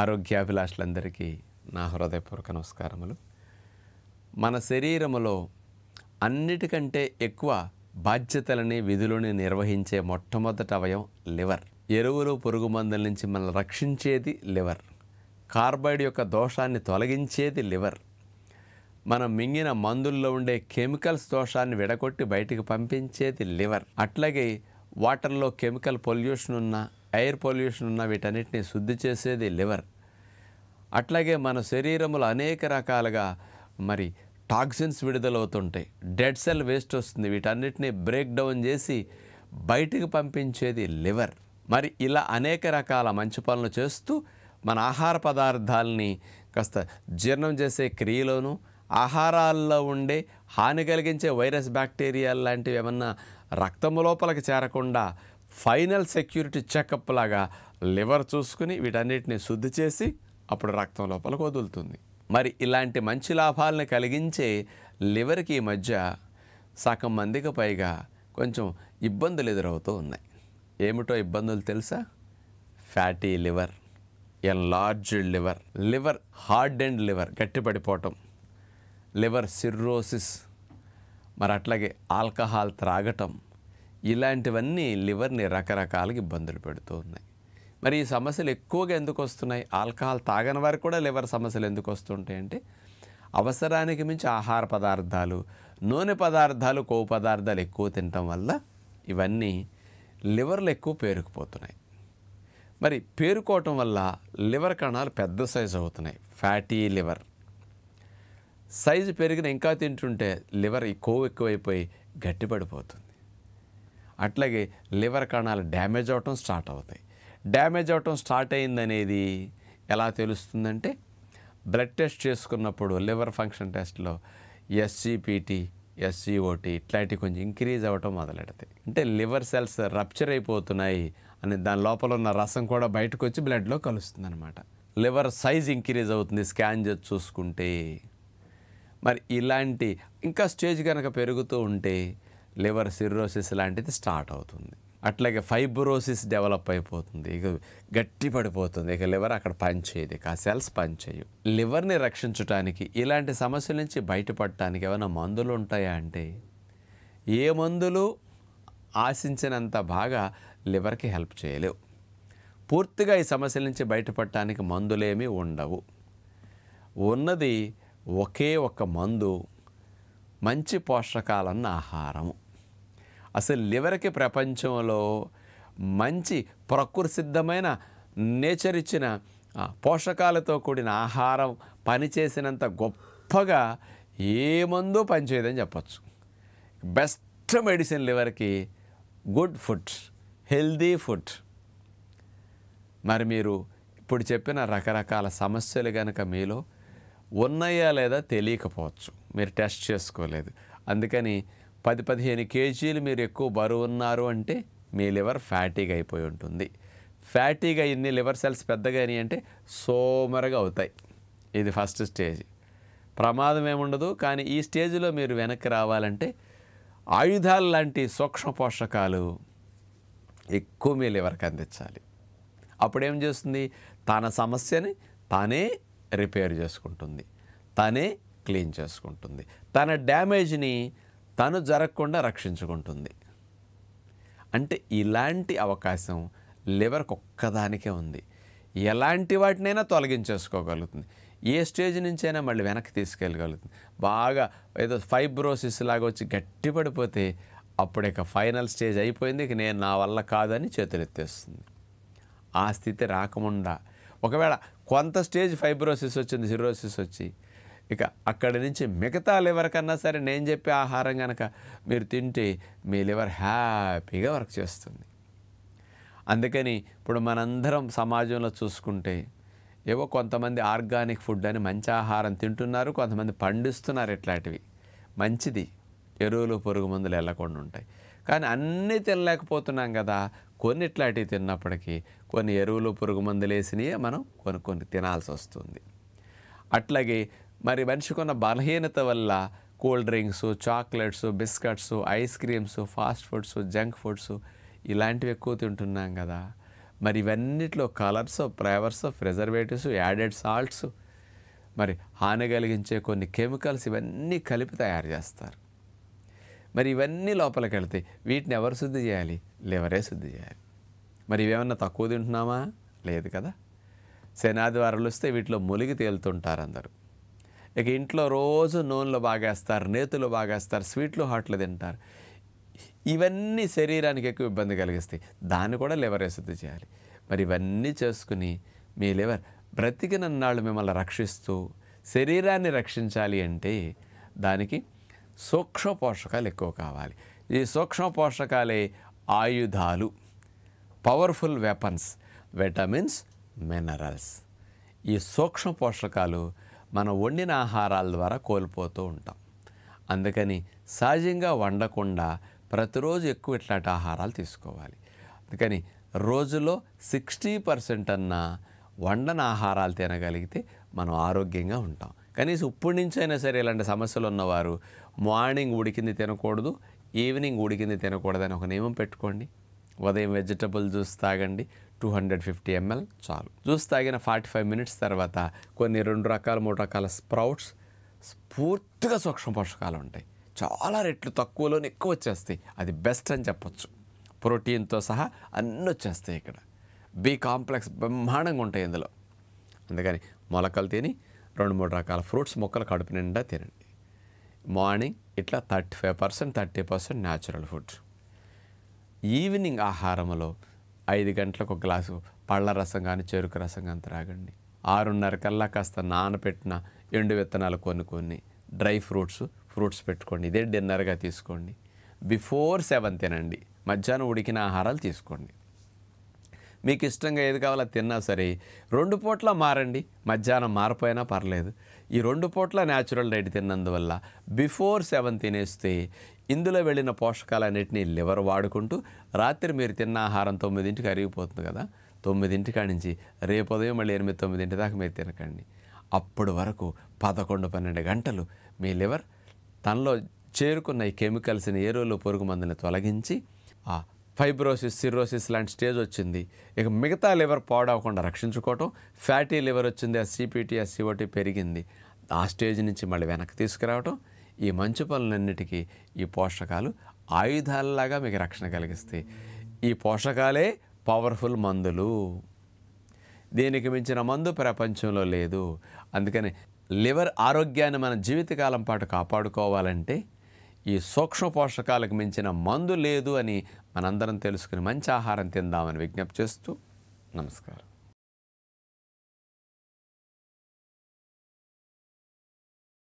ఆరోగ్యాభిలాషులందరికీ నా హృదయపూర్వక నమస్కారములు మన శరీరములో అన్నిటికంటే ఎక్కువ బాధ్యతలని విధులని నిర్వహించే మొట్టమొదటి అవయం లివర్ ఎరువులు పురుగు మందుల నుంచి మనల్ని రక్షించేది లివర్ కార్బైడ్ యొక్క దోషాన్ని తొలగించేది లివర్ మనం మింగిన మందుల్లో ఉండే కెమికల్స్ దోషాన్ని విడగొట్టి బయటికి పంపించేది లివర్ అట్లాగే వాటర్లో కెమికల్ పొల్యూషన్ ఉన్న ఎయిర్ పొల్యూషన్ ఉన్న వీటన్నిటిని శుద్ధి చేసేది లివర్ అట్లాగే మన శరీరంలో అనేక రకాలుగా మరి టాక్సిన్స్ విడుదలవుతుంటాయి డెడ్ సెల్ వేస్ట్ వస్తుంది వీటన్నిటిని బ్రేక్ డౌన్ చేసి బయటికి పంపించేది లివర్ మరి ఇలా అనేక రకాల మంచి పనులు చేస్తూ మన ఆహార పదార్థాలని కాస్త జీర్ణం చేసే క్రియలోనూ ఆహారాల్లో ఉండే హాని కలిగించే వైరస్ బ్యాక్టీరియా లాంటివి ఏమన్నా రక్తము లోపలికి చేరకుండా ఫైనల్ సెక్యూరిటీ చెకప్ లాగా లివర్ చూసుకుని వీటన్నిటిని శుద్ధి చేసి అప్పుడు రక్తం లోపలికి వదులుతుంది మరి ఇలాంటి మంచి లాభాలను కలిగించే లివర్కి ఈ మధ్య సగం మందికి పైగా కొంచెం ఇబ్బందులు ఎదురవుతూ ఉన్నాయి ఏమిటో ఇబ్బందులు తెలుసా fatty liver enlarged liver liver hard and liver గట్టిపడిపోవటం లివర్ సిర్రోసిస్ మరి అట్లాగే ఆల్కహాల్ త్రాగటం ఇలాంటివన్నీ లివర్ని రకరకాలకి ఇబ్బందులు పెడుతూ ఉన్నాయి మరి ఈ సమస్యలు ఎక్కువగా ఎందుకు వస్తున్నాయి ఆల్కహాల్ తాగని వారికి కూడా లివర్ సమస్యలు ఎందుకు అంటే అవసరానికి మించి ఆహార పదార్థాలు నూనె పదార్థాలు కొవ్వు పదార్థాలు ఎక్కువ తినటం వల్ల ఇవన్నీ లివర్లు ఎక్కువ పేరుకుపోతున్నాయి మరి పేరుకోవటం వల్ల లివర్ కణాలు పెద్ద సైజు అవుతున్నాయి ఫ్యాటీ లివర్ సైజు పెరిగిన ఇంకా తింటుంటే లివర్ ఈ కొవ్వు ఎక్కువైపోయి గట్టిపడిపోతుంది అట్లాగే లివర్ కణాలు డ్యామేజ్ అవటం స్టార్ట్ అవుతాయి డ్యామేజ్ అవటం స్టార్ట్ అయిందనేది ఎలా తెలుస్తుందంటే బ్లడ్ టెస్ట్ చేసుకున్నప్పుడు లివర్ ఫంక్షన్ టెస్ట్లో ఎస్సిపిటి ఎస్సిఓటి ఇట్లాంటివి కొంచెం ఇంక్రీజ్ అవ్వటం మొదలెడతాయి అంటే లివర్ సెల్స్ రప్చర్ అయిపోతున్నాయి అని దాని లోపల ఉన్న రసం కూడా బయటకు వచ్చి బ్లడ్లో కలుస్తుంది అనమాట లివర్ సైజ్ ఇంక్రీజ్ అవుతుంది స్కాన్ చేసి చూసుకుంటే మరి ఇలాంటి ఇంకా స్టేజ్ కనుక పెరుగుతూ ఉంటే లివర్ సిర్రోసిస్ లాంటిది స్టార్ట్ అవుతుంది అట్లాగే ఫైబ్రోసిస్ డెవలప్ అయిపోతుంది ఇక గట్టి పడిపోతుంది ఇక లివర్ అక్కడ పనిచేయదు ఇక ఆ సెల్స్ పనిచేయవు లివర్ని రక్షించడానికి ఇలాంటి సమస్యల నుంచి బయటపడటానికి ఏమైనా మందులు ఉంటాయా అంటే ఏ మందులు ఆశించినంత బాగా లివర్కి హెల్ప్ చేయలేవు పూర్తిగా ఈ సమస్యల నుంచి బయటపడటానికి మందులేమీ ఉండవు ఉన్నది ఒకే ఒక మందు మంచి పోషకాలన్న ఆహారము అసలు లివర్కి ప్రపంచంలో మంచి ప్రకృతి సిద్ధమైన నేచర్ ఇచ్చిన పోషకాలతో కూడిన ఆహారం పనిచేసినంత గొప్పగా ఏ మందు పనిచేయదని చెప్పచ్చు బెస్ట్ మెడిసిన్ లివర్కి గుడ్ ఫుడ్ హెల్దీ ఫుడ్ మరి మీరు ఇప్పుడు చెప్పిన రకరకాల సమస్యలు కనుక మీలో ఉన్నాయా లేదా తెలియకపోవచ్చు మీరు టెస్ట్ చేసుకోలేదు అందుకని పది పదిహేను కేజీలు మీరు ఎక్కువ బరువు ఉన్నారు అంటే మీ లివర్ ఫ్యాటీగా అయిపోయి ఉంటుంది ఫ్యాటీగా ఇన్ని లివర్ సెల్స్ పెద్దగా అంటే సోమరగా అవుతాయి ఇది ఫస్ట్ స్టేజ్ ప్రమాదం ఏముండదు కానీ ఈ స్టేజ్లో మీరు వెనక్కి రావాలంటే ఆయుధాలు లాంటి సూక్ష్మ పోషకాలు ఎక్కువ మీ లివర్కి అందించాలి అప్పుడేం చేస్తుంది తన సమస్యని తానే రిపేర్ చేసుకుంటుంది తానే క్లీన్ చేసుకుంటుంది తన డ్యామేజ్ని తను జరగకుండా రక్షించుకుంటుంది అంటే ఇలాంటి అవకాశం లివర్కి ఒక్కదానికే ఉంది ఎలాంటి వాటినైనా తొలగించేసుకోగలుగుతుంది ఏ స్టేజ్ నుంచైనా మళ్ళీ వెనక్కి తీసుకెళ్ళగలుగుతుంది బాగా ఏదో ఫైబ్రోసిస్ లాగా వచ్చి గట్టిపడిపోతే అప్పుడు ఇక ఫైనల్ స్టేజ్ అయిపోయింది ఇక నేను నా వల్ల కాదని చేతులెత్తేస్తుంది ఆ స్థితి రాకముండా ఒకవేళ కొంత స్టేజ్ ఫైబ్రోసిస్ వచ్చింది సిరోసిస్ వచ్చి ఇక అక్కడి నుంచి మిగతా లివర్ కన్నా సరే నేను చెప్పే ఆహారం కనుక మీరు తింటే మీ లివర్ హ్యాపీగా వర్క్ చేస్తుంది అందుకని ఇప్పుడు మనందరం సమాజంలో చూసుకుంటే ఏవో కొంతమంది ఆర్గానిక్ ఫుడ్ అని మంచి ఆహారం తింటున్నారు కొంతమంది పండిస్తున్నారు ఇట్లాంటివి మంచిది ఎరువులు పురుగు మందులు వెళ్ళకుండా ఉంటాయి కానీ అన్నీ తినలేకపోతున్నాం కదా కొన్ని ఇట్లాంటివి తిన్నప్పటికీ కొన్ని ఎరువులు పురుగు మందులు వేసినవి మనం కొన్ని కొన్ని తినాల్సి వస్తుంది అట్లాగే మరి మనిషికున్న బలహీనత వల్ల cool drinks chocolates biscuits ice creams fast foods junk foods ఇలాంటివి ఎక్కువ తింటున్నాం కదా మరి ఇవన్నిట్లో colours flavours preservatives added salts మరి హాని కలిగించే కొన్ని కెమికల్స్ ఇవన్నీ కలిపి తయారు చేస్తారు మరి ఇవన్నీ లోపలికి వెళ్తాయి వీటిని ఎవరు శుద్ధి చేయాలి లివరే శుద్ధి చేయాలి మరి ఇవేమన్నా తక్కువ తింటున్నామా లేదు కదా శనాదివారాలు వస్తే వీటిలో మునిగి తేలుతుంటారు అందరూ ఇక ఇంట్లో రోజు నూనెలు బాగేస్తారు నేతులు బాగేస్తారు స్వీట్లు హాట్లు తింటారు ఇవన్నీ శరీరానికి ఎక్కువ ఇబ్బంది కలిగిస్తాయి దాన్ని కూడా లివర్ శుద్ధి చేయాలి మరి ఇవన్నీ చేసుకుని మీ లివర్ బ్రతికిన నాళ్ళు మిమ్మల్ని రక్షిస్తూ శరీరాన్ని రక్షించాలి అంటే దానికి సూక్ష్మ పోషకాలు ఎక్కువ కావాలి ఈ సూక్ష్మ పోషకాలే ఆయుధాలు పవర్ఫుల్ వెపన్స్ విటమిన్స్ మినరల్స్ ఈ సూక్ష్మ పోషకాలు మనం వండిన ఆహారాల ద్వారా కోల్పోతూ ఉంటాం అందుకని సహజంగా వండకుండా ప్రతిరోజు ఎక్కువ ఇట్లాంటి ఆహారాలు తీసుకోవాలి అందుకని రోజులో సిక్స్టీ పర్సెంట్ అన్న వండన ఆహారాలు తినగలిగితే మనం ఆరోగ్యంగా ఉంటాం కనీసం ఇప్పటి నుంచైనా సరే ఇలాంటి సమస్యలు ఉన్నవారు మార్నింగ్ ఉడికింది తినకూడదు ఈవినింగ్ ఉడికింది తినకూడదని ఒక నియమం పెట్టుకోండి ఉదయం వెజిటబుల్ జ్యూస్ తాగండి టూ హండ్రెడ్ ఫిఫ్టీ ఎంఎల్ చాలు జ్యూస్ తాగిన ఫార్టీ ఫైవ్ మినిట్స్ తర్వాత కొన్ని రెండు రకాల మూడు రకాల స్ప్రౌట్స్ పూర్తిగా సూక్ష్మ పోషకాలు ఉంటాయి చాలా రెట్లు తక్కువలోనే ఎక్కువ వచ్చేస్తాయి అది బెస్ట్ అని చెప్పొచ్చు ప్రోటీన్తో సహా అన్నీ వచ్చేస్తాయి ఇక్కడ బి కాంప్లెక్స్ బ్రహ్మాండంగా ఉంటాయి ఇందులో అందుకని మొలకలు తిని రెండు మూడు రకాల ఫ్రూట్స్ మొక్కలు కడుపు నిండా తినండి మార్నింగ్ ఇట్లా thirty five percent thirty percent natural food evening ఆహారంలో ఐదు గంటలకు ఒక గ్లాసు పళ్ళ రసం కానీ చెరుకు రసం కానీ త్రాగండి ఆరున్నర కల్లా కాస్త నానపెట్టిన ఎండు విత్తనాలు కొన్ని కొన్ని డ్రై ఫ్రూట్స్ ఫ్రూట్స్ పెట్టుకోండి ఇదే డిన్నర్గా తీసుకోండి బిఫోర్ సెవెన్ తినండి మధ్యాహ్నం ఉడికిన ఆహారాలు తీసుకోండి మీకు ఇష్టంగా ఏది కావాలో తిన్నా సరే రెండు పూట్ల మారండి మధ్యాహ్నం మారిపోయినా పర్లేదు ఈ రెండు పూట్ల న్యాచురల్ డైట్ తిన్నందువల్ల బిఫోర్ సెవెన్ తినేస్తే ఇందులో వెళ్ళిన పోషకాలన్నింటినీ లివర్ వాడుకుంటూ రాత్రి మీరు తిన్న ఆహారం తొమ్మిదింటికి అరిగిపోతుంది కదా తొమ్మిదింటి కాడి నుంచి రేపు ఉదయం మళ్ళీ ఎనిమిది తొమ్మిదింటి దాకా మీరు తినకండి అప్పటి వరకు పదకొండు పన్నెండు గంటలు మీ లివర్ తనలో చేరుకున్న ఈ కెమికల్స్ని ఎరువులు పురుగు మందుని తొలగించి ఆ ఫైబ్రోసిస్ సిరోసిస్ లాంటి స్టేజ్ వచ్చింది ఇక మిగతా లివర్ పాడవకుండా రక్షించుకోవటం ఫ్యాటీ లివర్ వచ్చింది ఆ సిపిటీ ఆ సిఓటి పెరిగింది ఆ స్టేజ్ నుంచి మళ్ళీ వెనక్కి తీసుకురావటం ఈ మంచి పనులన్నిటికీ ఈ పోషకాలు ఆయుధాలలాగా మీకు రక్షణ కలిగిస్తాయి ఈ పోషకాలే పవర్ఫుల్ మందులు దీనికి మించిన మందు ప్రపంచంలో లేదు అందుకని లివర్ ఆరోగ్యాన్ని మన జీవితకాలం పాటు కాపాడుకోవాలంటే ఈ సూక్ష్మ పోషకాలకు మించిన మందు లేదు అని మనందరం తెలుసుకుని మంచి ఆహారం తిందామని విజ్ఞప్తి చేస్తూ నమస్కారం